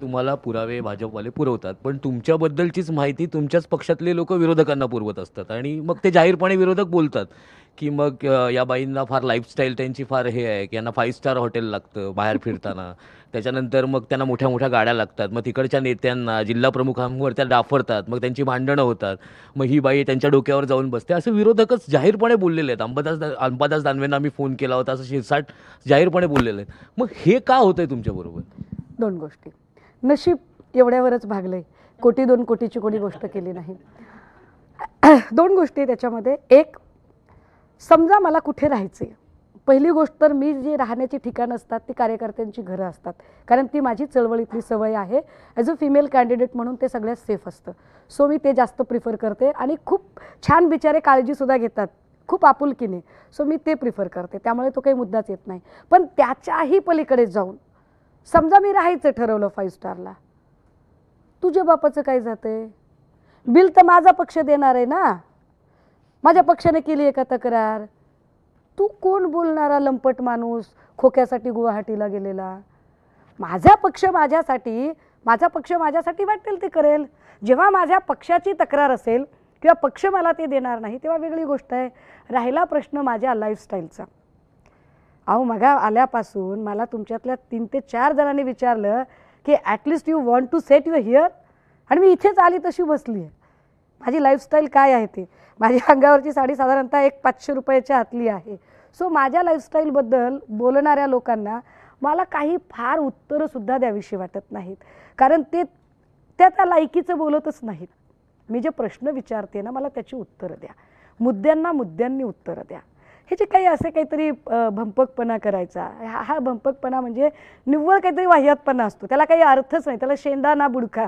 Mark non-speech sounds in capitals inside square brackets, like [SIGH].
तुम्हाला पुरावे भाजपवाले पुरवतात पण तुमच्याबद्दलचीच माहिती तुमच्याच पक्षातले लोक विरोधकांना पुरवत असतात आणि मग ते जाहीरपणे विरोधक बोलतात की मग या बाईंना फार लाईफस्टाईल त्यांची फार हे आहे की यांना फाईव्ह स्टार हॉटेल लागतं बाहेर फिरताना [LAUGHS] त्याच्यानंतर मग त्यांना मोठ्या मोठ्या गाड्या लागतात मग तिकडच्या नेत्यांना जिल्हा प्रमुखांवर त्या डाफरतात मग त्यांची भांडणं होतात मग ही बाई त्यांच्या डोक्यावर जाऊन बसते असं विरोधकच जाहीरपणे बोललेले आहेत अंबादास अंबादास दानवेंना आम्ही फोन केला होता असं शिरसाट जाहीरपणे बोललेले आहेत मग हे का होतं तुमच्याबरोबर दोन गोष्टी नशीब एवढ्यावरच भागलं आहे कोटी दोन कोटीची कोणी गोष्ट केली नाही दोन गोष्टी त्याच्यामध्ये एक समजा मला कुठे राहायचे पहिली गोष्ट तर मी जी राहण्याची ठिकाणं असतात ती कार्यकर्त्यांची घरं असतात कारण ती माझी चळवळीतली सवय आहे ॲज अ फिमेल कॅन्डिडेट म्हणून ते सगळ्यात सेफ असतं सो मी ते जास्त प्रिफर करते आणि खूप छान बिचारे काळजीसुद्धा घेतात खूप आपुलकीने सो मी ते प्रिफर करते त्यामुळे तो काही मुद्दाच येत नाही पण त्याच्याही पलीकडे जाऊन समजा मी राहायचं ठरवलं फाईव्ह स्टारला तुझ्या बापाचं काय जातं बिल तर माझा पक्ष देणार आहे ना माझ्या पक्षाने केली आहे का तक्रार तू कोण बोलणारा लंपट माणूस खोक्यासाठी गुवाहाटीला गेलेला माझा पक्ष माझ्यासाठी माझा पक्ष माझ्यासाठी वाटेल ते करेल जेव्हा माझ्या पक्षाची तक्रार असेल किंवा पक्ष मला ते देणार नाही तेव्हा वेगळी गोष्ट आहे राहिला प्रश्न माझ्या लाईफस्टाईलचा अहो मगा आल्यापासून मला तुमच्यातल्या तीन ते चार जणांनी विचारलं की at least you want to set your here आणि मी इथेच आली तशी बसली आहे माझी लाईफस्टाईल काय आहे ती माझ्या [LAUGHS] अंगावरची साडी साधारणतः एक पाचशे रुपयाच्या हातली आहे सो माझ्या लाईफस्टाईलबद्दल बोलणाऱ्या लोकांना मला काही फार उत्तरंसुद्धा द्याविषयी वाटत नाहीत कारण ते त्या त्या लायकीचं बोलतच नाहीत मी जे प्रश्न विचारते ना मला त्याची उत्तरं द्या मुद्द्यांना मुद्द्यांनी उत्तरं द्या हे जे काही असे काहीतरी भंपकपणा करायचा हा भंपकपणा म्हणजे निव्वळ काहीतरी वाह्यातपणा असतो त्याला काही अर्थच नाही त्याला शेंडा ना बुडका